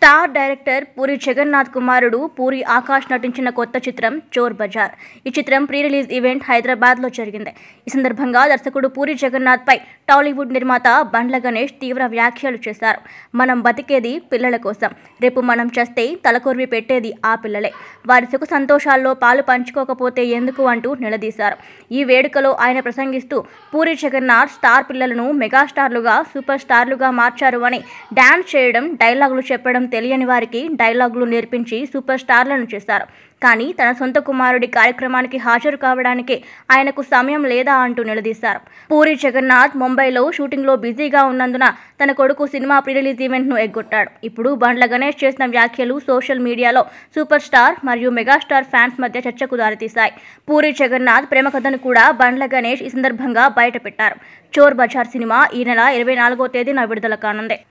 star director puri Jagannadh కుమారుడు పూరి ఆకాష్ నటించిన కొత్త చిత్రం చోర్ బజార్ ఈ చిత్రం ప్రీ రిలీజ్ ఈవెంట్ హైదరాబాద్లో జరిగింది ఈ సందర్భంగా దర్శకుడు పూరి జగన్నాథ్పై టాలీవుడ్ నిర్మాత బండ్ల గణేష్ తీవ్ర వ్యాఖ్యలు చేశారు మనం బతికేది పిల్లల కోసం రేపు మనం చేస్తే తలకొరివి పెట్టేది ఆ పిల్లలే వారి సుఖ సంతోషాల్లో పాలు పంచుకోకపోతే ఎందుకు అంటూ నిలదీశారు ఈ వేడుకలో ఆయన ప్రసంగిస్తూ పూరి జగన్నాథ్ స్టార్ పిల్లలను మెగాస్టార్లుగా సూపర్ స్టార్లుగా మార్చారు అని డ్యాన్స్ చేయడం డైలాగులు చెప్పడం తెలియని వారికి డైలాగులు నేర్పించి సూపర్ స్టార్లను చేశారు కానీ తన సొంత కుమారుడి కార్యక్రమానికి హాజరు కావడానికి ఆయనకు సమయం లేదా అంటూ నిలదీశారు పూరి జగన్నాథ్ ముంబైలో షూటింగ్లో బిజీగా ఉన్నందున తన కొడుకు సినిమా ప్రీ రిలీజ్ ఈవెంట్ను ఎగ్గొట్టాడు ఇప్పుడు బండ్ల గణేష్ చేసిన వ్యాఖ్యలు సోషల్ మీడియాలో సూపర్ స్టార్ మరియు మెగాస్టార్ ఫ్యాన్స్ మధ్య చర్చకు దారితీశాయి పూరి జగన్నాథ్ ప్రేమ కథను కూడా బండ్ల గణేష్ ఈ సందర్భంగా బయటపెట్టారు చోర్ బజార్ సినిమా ఈ నెల ఇరవై నాలుగో తేదీన విడుదల కానుంది